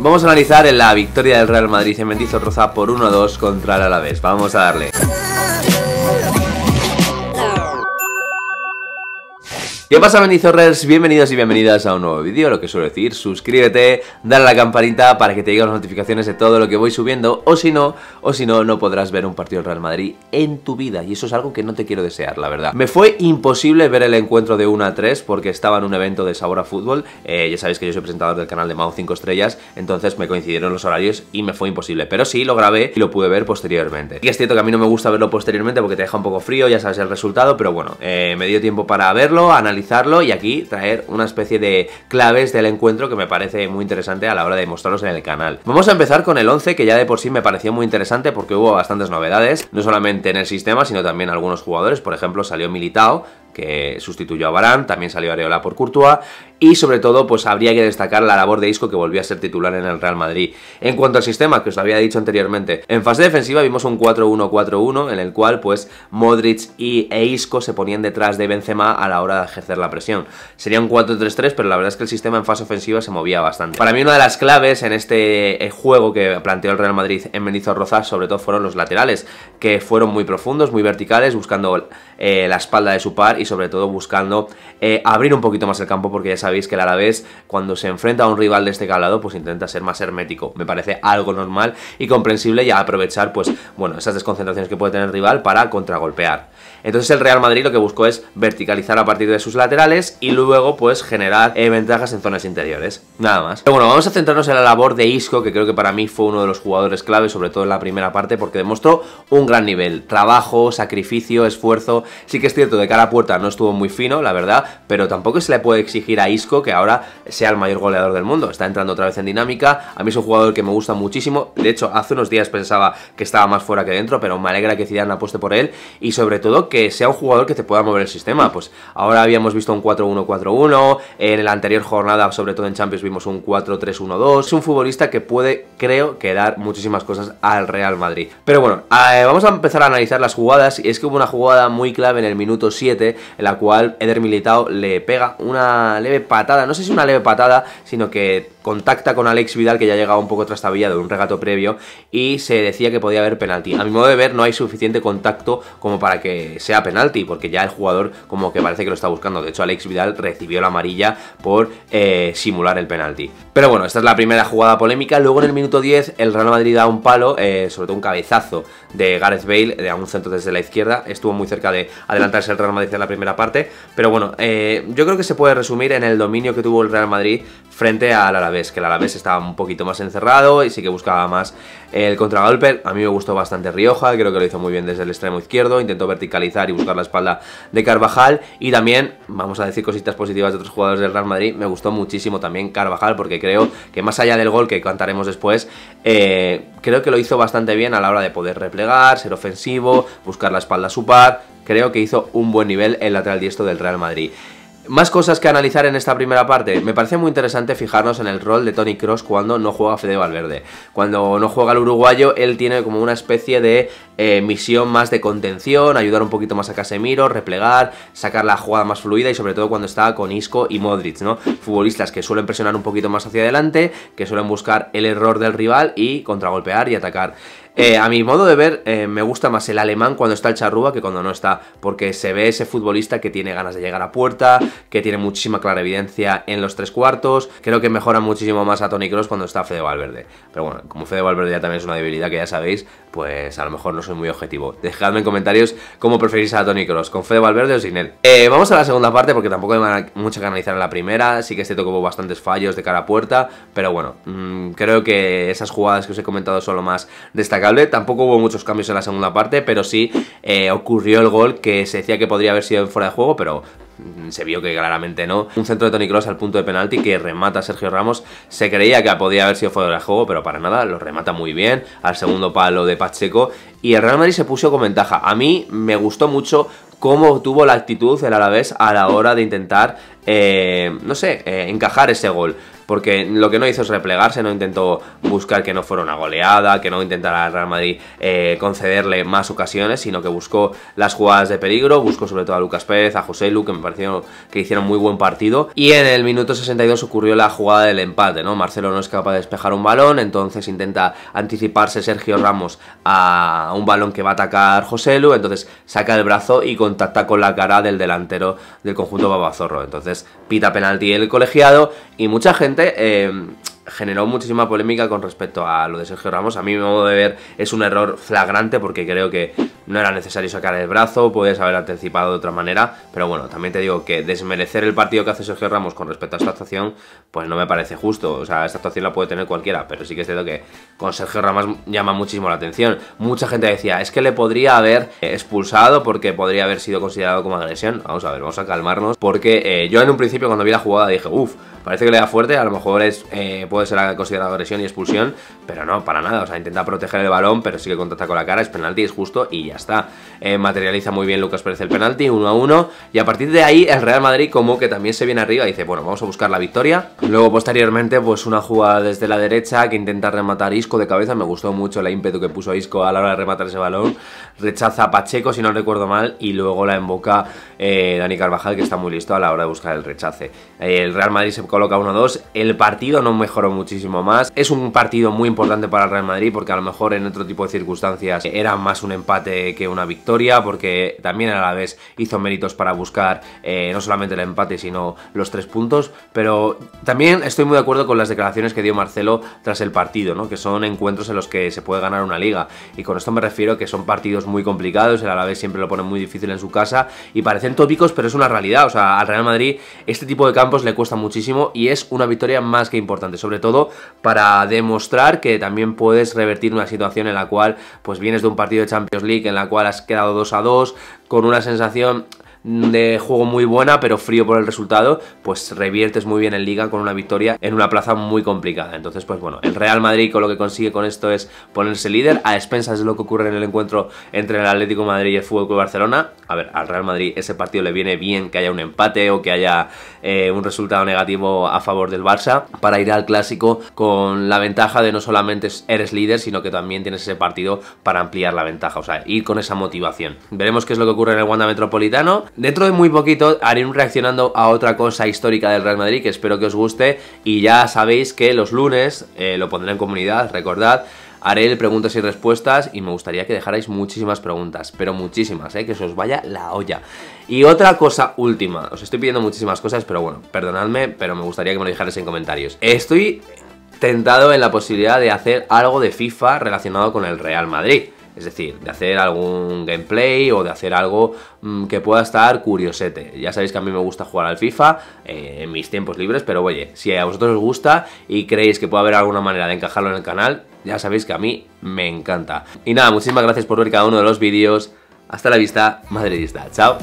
Vamos a analizar la victoria del Real Madrid en Mendizorroza por 1-2 contra el Alavés. Vamos a darle. ¿Qué pasa, Benizorres? Bienvenidos y bienvenidas a un nuevo vídeo. Lo que suelo decir, suscríbete, dale a la campanita para que te lleguen las notificaciones de todo lo que voy subiendo. O si no, o si no, no podrás ver un partido del Real Madrid en tu vida. Y eso es algo que no te quiero desear, la verdad. Me fue imposible ver el encuentro de 1 a 3 porque estaba en un evento de sabor a fútbol. Eh, ya sabéis que yo soy presentador del canal de MAU 5 Estrellas, entonces me coincidieron los horarios y me fue imposible. Pero sí, lo grabé y lo pude ver posteriormente. Y es cierto que a mí no me gusta verlo posteriormente porque te deja un poco frío, ya sabes el resultado, pero bueno, eh, me dio tiempo para verlo, analizarlo y aquí traer una especie de claves del encuentro que me parece muy interesante a la hora de mostrarlos en el canal. Vamos a empezar con el 11 que ya de por sí me pareció muy interesante porque hubo bastantes novedades, no solamente en el sistema sino también algunos jugadores, por ejemplo salió Militao, que sustituyó a Barán, también salió Areola por Courtois y sobre todo pues habría que destacar la labor de Isco que volvió a ser titular en el Real Madrid. En cuanto al sistema que os había dicho anteriormente, en fase defensiva vimos un 4-1-4-1 en el cual pues Modric y e Isco se ponían detrás de Benzema a la hora de ejercer la presión. Sería un 4-3-3, pero la verdad es que el sistema en fase ofensiva se movía bastante. Para mí una de las claves en este eh, juego que planteó el Real Madrid en Benito Rozas sobre todo fueron los laterales, que fueron muy profundos, muy verticales, buscando eh, la espalda de su par y sobre todo buscando eh, abrir un poquito más el campo porque ya sabéis que el Alavés cuando se enfrenta a un rival de este calado pues intenta ser más hermético. Me parece algo normal y comprensible ya aprovechar pues bueno esas desconcentraciones que puede tener el rival para contragolpear. Entonces el Real Madrid lo que buscó es verticalizar a partir de sus laterales y luego pues generar eh, ventajas en zonas interiores. Nada más. Pero bueno, vamos a centrarnos en la labor de Isco que creo que para mí fue uno de los jugadores clave sobre todo en la primera parte porque demostró un gran nivel. Trabajo, sacrificio, esfuerzo. Sí que es cierto de cara a puerta no estuvo muy fino, la verdad, pero tampoco se le puede exigir a Isco que ahora sea el mayor goleador del mundo. Está entrando otra vez en dinámica. A mí es un jugador que me gusta muchísimo. De hecho, hace unos días pensaba que estaba más fuera que dentro, pero me alegra que Zidane apueste por él y sobre todo que sea un jugador que te pueda mover el sistema. Pues ahora habíamos visto un 4-1-4-1, en la anterior jornada, sobre todo en Champions, vimos un 4-3-1-2. Es un futbolista que puede, creo, que dar muchísimas cosas al Real Madrid. Pero bueno, eh, vamos a empezar a analizar las jugadas. Y Es que hubo una jugada muy clave en el minuto 7 en la cual Eder Militao le pega una leve patada, no sé si una leve patada, sino que contacta con Alex Vidal, que ya llegaba un poco trastabillado de un regato previo, y se decía que podía haber penalti. A mi modo de ver, no hay suficiente contacto como para que sea penalti, porque ya el jugador como que parece que lo está buscando. De hecho, Alex Vidal recibió la amarilla por eh, simular el penalti. Pero bueno, esta es la primera jugada polémica. Luego en el minuto 10, el Real Madrid da un palo, eh, sobre todo un cabezazo de Gareth Bale, de a un centro desde la izquierda. Estuvo muy cerca de adelantarse el Real Madrid en la primera parte. Pero bueno, eh, yo creo que se puede resumir en el dominio que tuvo el Real Madrid frente al la ves que el Alavés estaba un poquito más encerrado y sí que buscaba más el contragolpe. A mí me gustó bastante Rioja, creo que lo hizo muy bien desde el extremo izquierdo, intentó verticalizar y buscar la espalda de Carvajal y también, vamos a decir cositas positivas de otros jugadores del Real Madrid, me gustó muchísimo también Carvajal porque creo que más allá del gol que cantaremos después, eh, creo que lo hizo bastante bien a la hora de poder replegar, ser ofensivo, buscar la espalda a su par, creo que hizo un buen nivel el lateral diestro del Real Madrid. Más cosas que analizar en esta primera parte. Me parece muy interesante fijarnos en el rol de Tony Cross cuando no juega Fede Valverde. Cuando no juega el uruguayo, él tiene como una especie de eh, misión más de contención, ayudar un poquito más a Casemiro, replegar, sacar la jugada más fluida y sobre todo cuando está con Isco y Modric, ¿no? Futbolistas que suelen presionar un poquito más hacia adelante, que suelen buscar el error del rival y contragolpear y atacar. Eh, a mi modo de ver, eh, me gusta más el alemán cuando está el charrúa que cuando no está, porque se ve ese futbolista que tiene ganas de llegar a puerta, que tiene muchísima evidencia en los tres cuartos. Creo que mejora muchísimo más a Tony Cross cuando está Fede Valverde. Pero bueno, como Fede Valverde ya también es una debilidad que ya sabéis, pues a lo mejor no soy muy objetivo. Dejadme en comentarios cómo preferís a Tony Cross, con Fede Valverde o sin él. Eh, vamos a la segunda parte porque tampoco hay mucho que analizar en la primera. Sí que este tocó bastantes fallos de cara a puerta, pero bueno, mm, creo que esas jugadas que os he comentado son lo más destacadas Tampoco hubo muchos cambios en la segunda parte, pero sí eh, ocurrió el gol que se decía que podría haber sido fuera de juego, pero mm, se vio que claramente no. Un centro de Tony Cross al punto de penalti que remata a Sergio Ramos. Se creía que podía haber sido fuera de juego, pero para nada, lo remata muy bien. Al segundo palo de Pacheco. Y el Real Madrid se puso con ventaja. A mí me gustó mucho cómo tuvo la actitud el Alavés a la hora de intentar, eh, no sé, eh, encajar ese gol porque lo que no hizo es replegarse, no intentó buscar que no fuera una goleada, que no intentara el Real Madrid eh, concederle más ocasiones, sino que buscó las jugadas de peligro, buscó sobre todo a Lucas Pérez, a José Lu, que me pareció que hicieron muy buen partido, y en el minuto 62 ocurrió la jugada del empate, ¿no? Marcelo no es capaz de despejar un balón, entonces intenta anticiparse Sergio Ramos a un balón que va a atacar José Lu, entonces saca el brazo y contacta con la cara del delantero del conjunto Babazorro, entonces pita penalti el colegiado y mucha gente eh, generó muchísima polémica con respecto a lo de Sergio Ramos. A mí me modo de ver es un error flagrante porque creo que no era necesario sacar el brazo, puedes haber anticipado de otra manera, pero bueno, también te digo que desmerecer el partido que hace Sergio Ramos con respecto a esta actuación, pues no me parece justo. O sea, esta actuación la puede tener cualquiera, pero sí que es cierto que con Sergio Ramos llama muchísimo la atención. Mucha gente decía, es que le podría haber expulsado porque podría haber sido considerado como agresión. Vamos a ver, vamos a calmarnos, porque eh, yo en un principio cuando vi la jugada dije, uff, parece que le da fuerte, a lo mejor es... Eh, puede ser considerado agresión y expulsión, pero no, para nada. O sea, intenta proteger el balón, pero sí que contacta con la cara, es penalti, es justo y ya está. Eh, materializa muy bien Lucas Pérez el penalti, 1 a 1. Y a partir de ahí, el Real Madrid, como que también se viene arriba, dice, bueno, vamos a buscar la victoria. Luego, posteriormente, pues una jugada desde la derecha que intenta rematar Isco de cabeza. Me gustó mucho el ímpetu que puso Isco a la hora de rematar ese balón. Rechaza a Pacheco, si no recuerdo mal, y luego la emboca eh, Dani Carvajal, que está muy listo a la hora de buscar el rechace. Eh, el Real Madrid se coloca 1 a 2. El partido no mejoró muchísimo más. Es un partido muy importante para el Real Madrid porque a lo mejor en otro tipo de circunstancias era más un empate que una victoria porque también a la vez hizo méritos para buscar eh, no solamente el empate sino los tres puntos, pero también estoy muy de acuerdo con las declaraciones que dio Marcelo tras el partido, ¿no? que son encuentros en los que se puede ganar una liga y con esto me refiero que son partidos muy complicados, el Alavés siempre lo pone muy difícil en su casa y parecen tópicos pero es una realidad, o sea, al Real Madrid este tipo de campos le cuesta muchísimo y es una victoria más que importante, sobre sobre todo para demostrar que también puedes revertir una situación en la cual pues vienes de un partido de Champions League en la cual has quedado 2 a 2 con una sensación de juego muy buena, pero frío por el resultado, pues reviertes muy bien en liga con una victoria en una plaza muy complicada. Entonces, pues bueno, el Real Madrid con lo que consigue con esto es ponerse líder, a expensas de lo que ocurre en el encuentro entre el Atlético Madrid y el Fútbol Barcelona. A ver, al Real Madrid ese partido le viene bien que haya un empate o que haya eh, un resultado negativo a favor del Barça para ir al clásico con la ventaja de no solamente eres líder, sino que también tienes ese partido para ampliar la ventaja, o sea, ir con esa motivación. Veremos qué es lo que ocurre en el Wanda Metropolitano Dentro de muy poquito haré un reaccionando a otra cosa histórica del Real Madrid que espero que os guste y ya sabéis que los lunes eh, lo pondré en comunidad, recordad, haré preguntas y respuestas y me gustaría que dejarais muchísimas preguntas, pero muchísimas, eh, que se os vaya la olla. Y otra cosa última, os estoy pidiendo muchísimas cosas, pero bueno, perdonadme, pero me gustaría que me lo dejarais en comentarios. Estoy tentado en la posibilidad de hacer algo de FIFA relacionado con el Real Madrid. Es decir, de hacer algún gameplay o de hacer algo mm, que pueda estar curiosete. Ya sabéis que a mí me gusta jugar al FIFA eh, en mis tiempos libres, pero oye, si a vosotros os gusta y creéis que puede haber alguna manera de encajarlo en el canal, ya sabéis que a mí me encanta. Y nada, muchísimas gracias por ver cada uno de los vídeos. Hasta la vista, madridista. Chao.